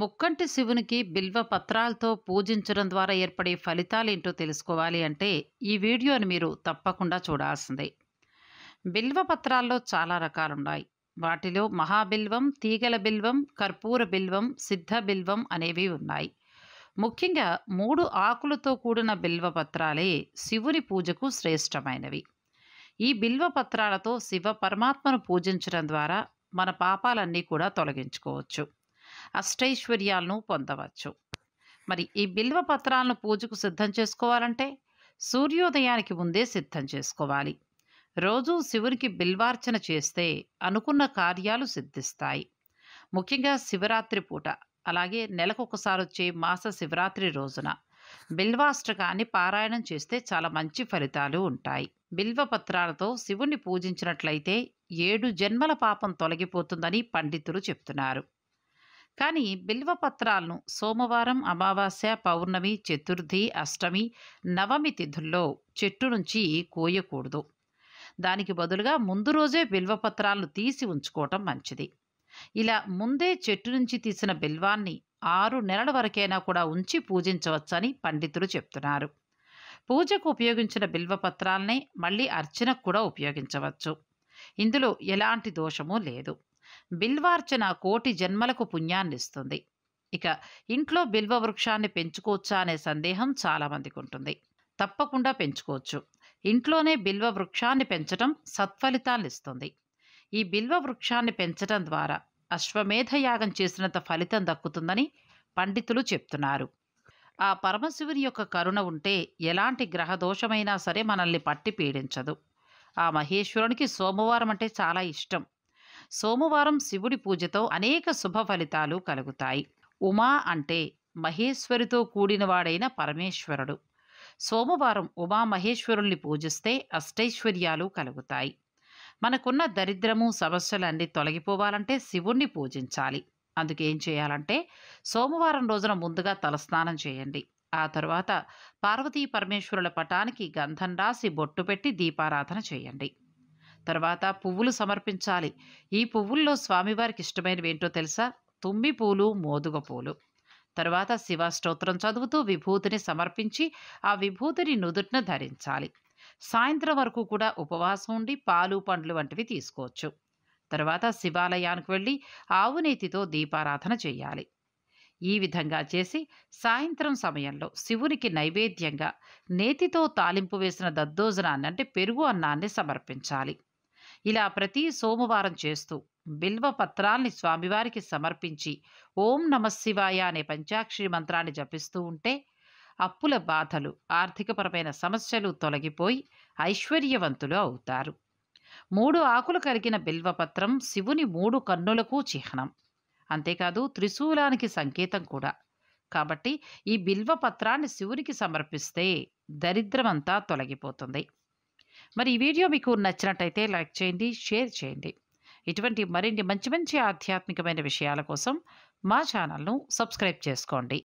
ముక్కంటి శివునికి బిల్వ పత్రాలతో పూజించడం ద్వారా ఏర్పడే ఫలితాలేంటో తెలుసుకోవాలి అంటే ఈ వీడియోని మీరు తప్పకుండా చూడాల్సిందే బిల్వ పత్రాల్లో చాలా రకాలున్నాయి వాటిలో మహాబిల్వం తీగల బిల్వం కర్పూర బిల్వం సిద్ధ బిల్వం అనేవి ఉన్నాయి ముఖ్యంగా మూడు ఆకులతో కూడిన బిల్వ పత్రాలే శివుని పూజకు శ్రేష్టమైనవి ఈ బిల్వ పత్రాలతో శివ పరమాత్మను పూజించడం ద్వారా మన పాపాలన్నీ కూడా తొలగించుకోవచ్చు అష్టైశ్వర్యాలను పొందవచ్చు మరి ఈ బిల్వ పత్రాలను పూజకు సిద్ధం చేసుకోవాలంటే సూర్యోదయానికి ముందే సిద్ధం చేసుకోవాలి రోజు శివునికి బిల్వార్చన చేస్తే అనుకున్న కార్యాలు సిద్ధిస్తాయి ముఖ్యంగా శివరాత్రి పూట అలాగే నెలకొకసారి వచ్చే మాస శివరాత్రి రోజున బిల్వాష్టకాన్ని పారాయణం చేస్తే చాలా మంచి ఫలితాలు ఉంటాయి బిల్వ పత్రాలతో శివుణ్ణి పూజించినట్లయితే ఏడు జన్మల పాపం తొలగిపోతుందని పండితులు చెప్తున్నారు కానీ బిల్వ పత్రాలను సోమవారం అమావాస్య పౌర్ణమి చతుర్థి అష్టమి నవమి తిథుల్లో చెట్టు నుంచి కోయకూడదు దానికి బదులుగా ముందు రోజే బిల్వ పత్రాలను తీసి ఉంచుకోవటం మంచిది ఇలా ముందే చెట్టు నుంచి తీసిన బిల్వాన్ని ఆరు నెలల వరకైనా కూడా ఉంచి పూజించవచ్చని పండితులు చెప్తున్నారు పూజకు ఉపయోగించిన బిల్వ పత్రాలనే మళ్ళీ అర్చనకు కూడా ఉపయోగించవచ్చు ఇందులో ఎలాంటి దోషము లేదు బిల్వార్చన కోటి జన్మలకు పుణ్యాన్నిస్తుంది ఇక ఇంట్లో బిల్వ వృక్షాన్ని పెంచుకోవచ్చా అనే సందేహం చాలామందికి ఉంటుంది తప్పకుండా పెంచుకోవచ్చు ఇంట్లోనే బిల్వ వృక్షాన్ని పెంచడం ఇస్తుంది ఈ బిల్వ వృక్షాన్ని పెంచడం ద్వారా అశ్వమేధ యాగం చేసినంత ఫలితం దక్కుతుందని పండితులు చెప్తున్నారు ఆ పరమశివుని యొక్క కరుణ ఉంటే ఎలాంటి గ్రహదోషమైనా సరే మనల్ని పట్టి పీడించదు ఆ మహేశ్వరునికి సోమవారం అంటే చాలా ఇష్టం సోమవారం శివుడి పూజతో అనేక శుభ ఫలితాలు కలుగుతాయి ఉమా అంటే మహేశ్వరితో కూడినవాడైన పరమేశ్వరుడు సోమవారం ఉమా మహేశ్వరుల్ని పూజిస్తే అష్టైశ్వర్యాలు కలుగుతాయి మనకున్న దరిద్రము సమస్యలన్నీ తొలగిపోవాలంటే శివుణ్ణి పూజించాలి అందుకేం చేయాలంటే సోమవారం రోజున ముందుగా తలస్నానం చేయండి ఆ తరువాత పార్వతీ పరమేశ్వరుల పటానికి గంధం రాసి బొట్టు పెట్టి దీపారాధన చేయండి తర్వాత పువ్వులు సమర్పించాలి ఈ పువ్వుల్లో స్వామివారికి ఇష్టమైనవి ఏంటో తెలుసా తుమ్మి పూలు మోదుగ పూలు తర్వాత శివస్తోత్రం చదువుతూ విభూతిని సమర్పించి ఆ విభూతిని నుదుటిన ధరించాలి సాయంత్రం వరకు కూడా ఉపవాసం ఉండి పాలు పండ్లు వంటివి తీసుకోవచ్చు తర్వాత శివాలయానికి వెళ్ళి ఆవునేతితో దీపారాధన చేయాలి ఈ విధంగా చేసి సాయంత్రం సమయంలో శివునికి నైవేద్యంగా నేతితో తాలింపు వేసిన దద్దోజనాన్ని అంటే పెరుగు అన్నాన్ని సమర్పించాలి ఇలా ప్రతి సోమవారం చేస్తూ బిల్వ పత్రాల్ని స్వామివారికి సమర్పించి ఓం నమశివాయ అనే పంచాక్షరి మంత్రాన్ని జపిస్తూ ఉంటే అప్పుల బాధలు ఆర్థికపరమైన సమస్యలు తొలగిపోయి ఐశ్వర్యవంతులు అవుతారు మూడు ఆకులు కలిగిన బిల్వపత్రం శివుని మూడు కన్నులకు చిహ్నం అంతేకాదు త్రిశూలానికి సంకేతం కూడా కాబట్టి ఈ బిల్వపత్రాన్ని శివునికి సమర్పిస్తే దరిద్రమంతా తొలగిపోతుంది మరి ఈ వీడియో మీకు నచ్చినట్టయితే లైక్ చేయండి షేర్ చేయండి ఇటువంటి మరిన్ని మంచి మంచి ఆధ్యాత్మికమైన విషయాల కోసం మా ఛానల్ను సబ్స్క్రైబ్ చేసుకోండి